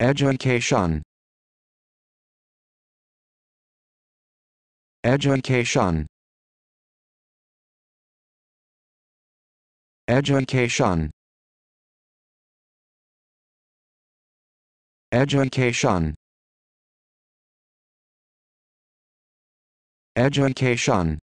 Education. Education. Education. Education. Education.